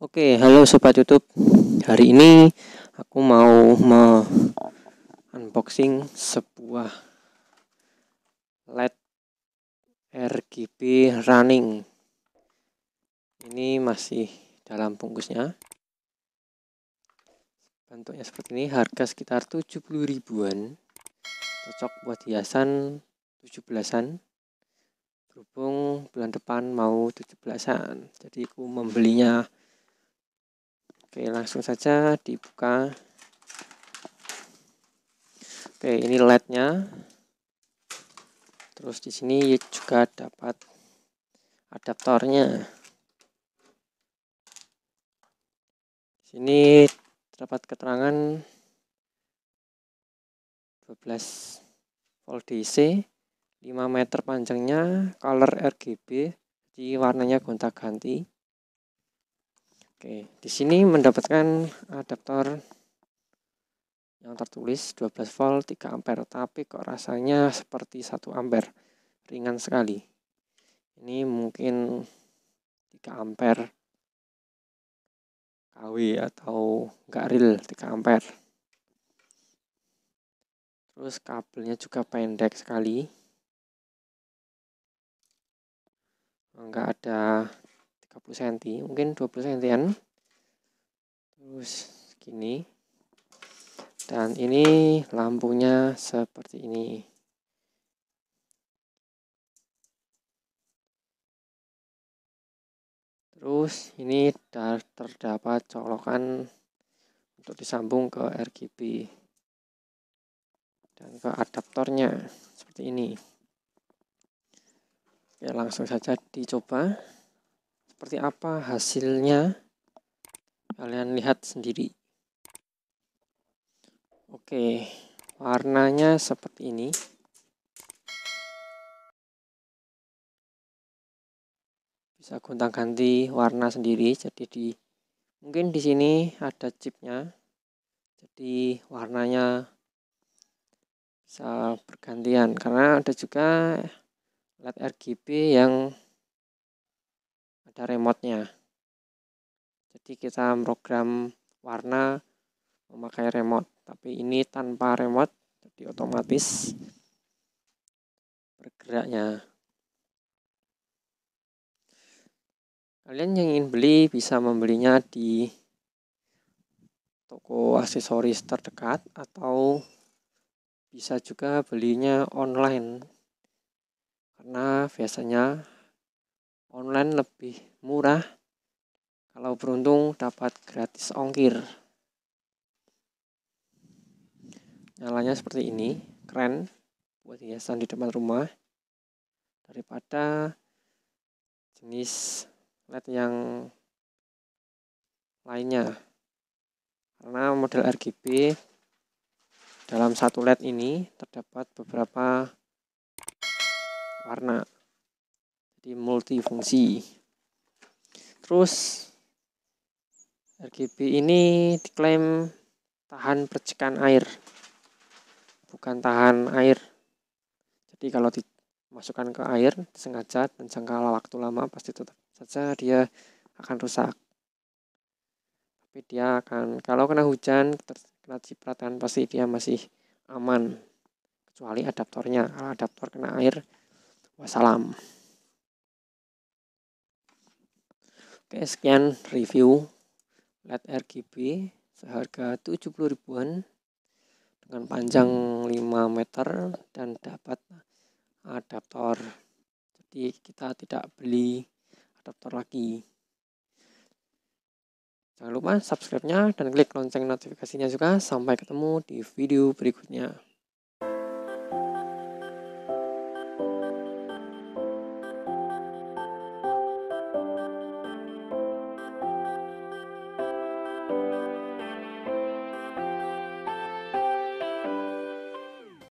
Oke, halo sobat YouTube. Hari ini aku mau me unboxing sebuah LED RGB running. Ini masih dalam bungkusnya. Bentuknya seperti ini, harga sekitar 70 ribuan. Cocok buat hiasan 17-an. Berhubung bulan depan mau 17-an, jadi aku membelinya Oke, langsung saja dibuka. Oke, ini LED-nya. Terus di sini juga dapat adaptornya. Di sini terdapat keterangan 12 volt DC, 5 meter panjangnya, color RGB, jadi warnanya gonta-ganti. Oke, di sini mendapatkan adaptor eh, yang tertulis 12 volt 3 ampere, tapi kok rasanya seperti 1 ampere. Ringan sekali. Ini mungkin 3 ampere KW atau enggak real 3 ampere. Terus kabelnya juga pendek sekali. Enggak ada 30 cm mungkin 20 cm terus gini dan ini lampunya seperti ini terus ini terdapat colokan untuk disambung ke RGB dan ke adaptornya seperti ini ya langsung saja dicoba seperti apa hasilnya kalian lihat sendiri oke warnanya seperti ini bisa gonta ganti warna sendiri jadi di mungkin di sini ada chipnya jadi warnanya bisa bergantian karena ada juga LED RGB yang ada remote-nya jadi kita program warna memakai remote tapi ini tanpa remote jadi otomatis bergeraknya kalian yang ingin beli bisa membelinya di toko aksesoris terdekat atau bisa juga belinya online karena biasanya online lebih murah kalau beruntung dapat gratis ongkir nyalanya seperti ini keren buat hiasan di depan rumah daripada jenis led yang lainnya karena model RGB dalam satu led ini terdapat beberapa warna jadi multifungsi terus RGB ini diklaim tahan percikan air bukan tahan air jadi kalau dimasukkan ke air sengaja dan jangka waktu lama pasti tetap saja dia akan rusak tapi dia akan kalau kena hujan kena cipratan pasti dia masih aman kecuali adaptornya kalau adaptor kena air wassalam Oke, sekian review LED RGB seharga 70 ribuan dengan panjang 5 meter dan dapat adaptor. Jadi kita tidak beli adaptor lagi. Jangan lupa subscribe-nya dan klik lonceng notifikasinya juga. Sampai ketemu di video berikutnya.